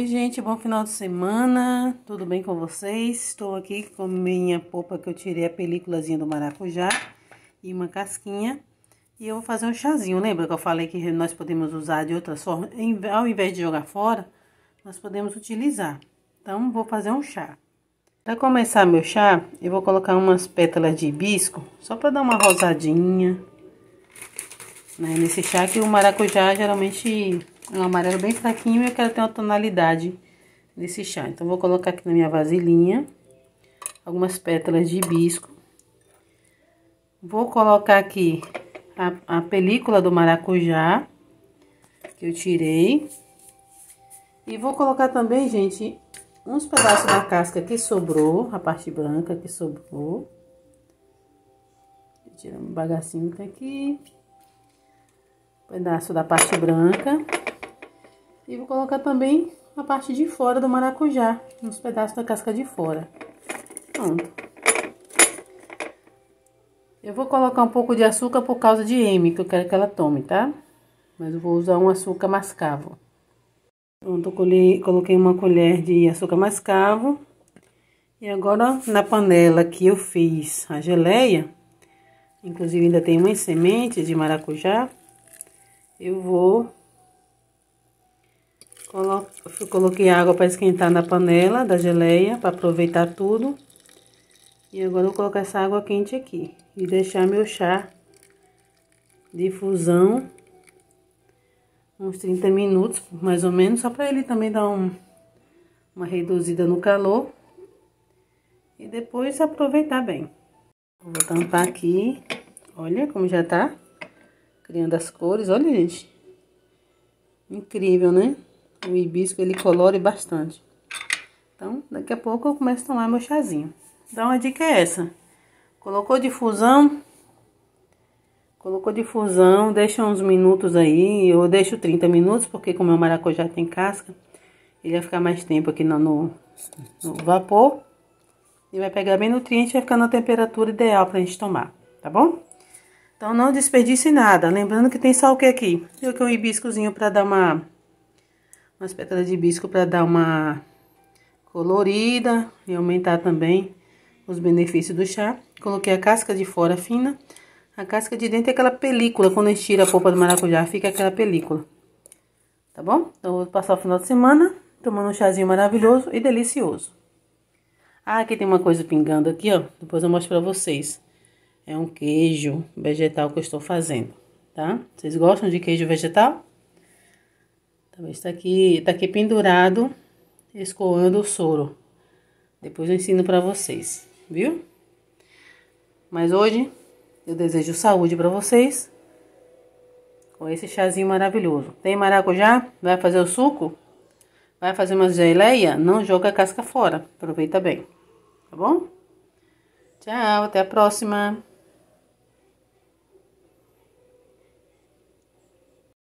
Oi, gente, bom final de semana, tudo bem com vocês? Estou aqui com minha polpa que eu tirei a películazinha do maracujá e uma casquinha. E eu vou fazer um chazinho, lembra que eu falei que nós podemos usar de outras formas? Ao invés de jogar fora, nós podemos utilizar. Então, vou fazer um chá. Para começar meu chá, eu vou colocar umas pétalas de hibisco, só para dar uma rosadinha. Né? Nesse chá que o maracujá geralmente é um amarelo bem fraquinho e eu quero ter uma tonalidade desse chá. Então, vou colocar aqui na minha vasilhinha algumas pétalas de hibisco. Vou colocar aqui a, a película do maracujá que eu tirei. E vou colocar também, gente, uns pedaços da casca que sobrou, a parte branca que sobrou. Tirando um bagacinho que aqui. Pedaço da parte branca. E vou colocar também a parte de fora do maracujá, uns pedaços da casca de fora. Pronto. Eu vou colocar um pouco de açúcar por causa de M, que eu quero que ela tome, tá? Mas eu vou usar um açúcar mascavo. Pronto, eu coloquei uma colher de açúcar mascavo. E agora, na panela que eu fiz a geleia, inclusive ainda tem umas sementes de maracujá, eu vou coloquei água para esquentar na panela da geleia, para aproveitar tudo. E agora eu vou colocar essa água quente aqui e deixar meu chá de fusão uns 30 minutos, mais ou menos, só para ele também dar um, uma reduzida no calor. E depois aproveitar bem. Vou tampar aqui. Olha como já tá criando as cores. Olha, gente. Incrível, né? O hibisco ele colore bastante. Então, daqui a pouco eu começo a tomar meu chazinho. Então, a dica é essa. Colocou difusão, colocou difusão, deixa uns minutos aí. Eu deixo 30 minutos, porque como o maracujá tem casca, ele vai ficar mais tempo aqui no, no, vapor. E vai pegar bem nutriente e vai ficar na temperatura ideal pra gente tomar, tá bom? Então, não desperdice nada. Lembrando que tem sal que aqui. Eu que um hibiscozinho pra dar uma umas pétalas de hibisco para dar uma colorida e aumentar também os benefícios do chá. Coloquei a casca de fora fina. A casca de dentro é aquela película, quando a gente tira a polpa do maracujá, fica aquela película. Tá bom? Então, vou passar o final de semana tomando um chazinho maravilhoso e delicioso. Ah, aqui tem uma coisa pingando aqui, ó. Depois eu mostro pra vocês. É um queijo vegetal que eu estou fazendo, tá? Vocês gostam de queijo vegetal? Também está aqui, está aqui pendurado, escoando o soro. Depois eu ensino para vocês, viu? Mas hoje eu desejo saúde para vocês com esse chazinho maravilhoso. Tem maracujá? Vai fazer o suco? Vai fazer uma geleia? Não joga a casca fora. Aproveita bem, tá bom? Tchau, até a próxima.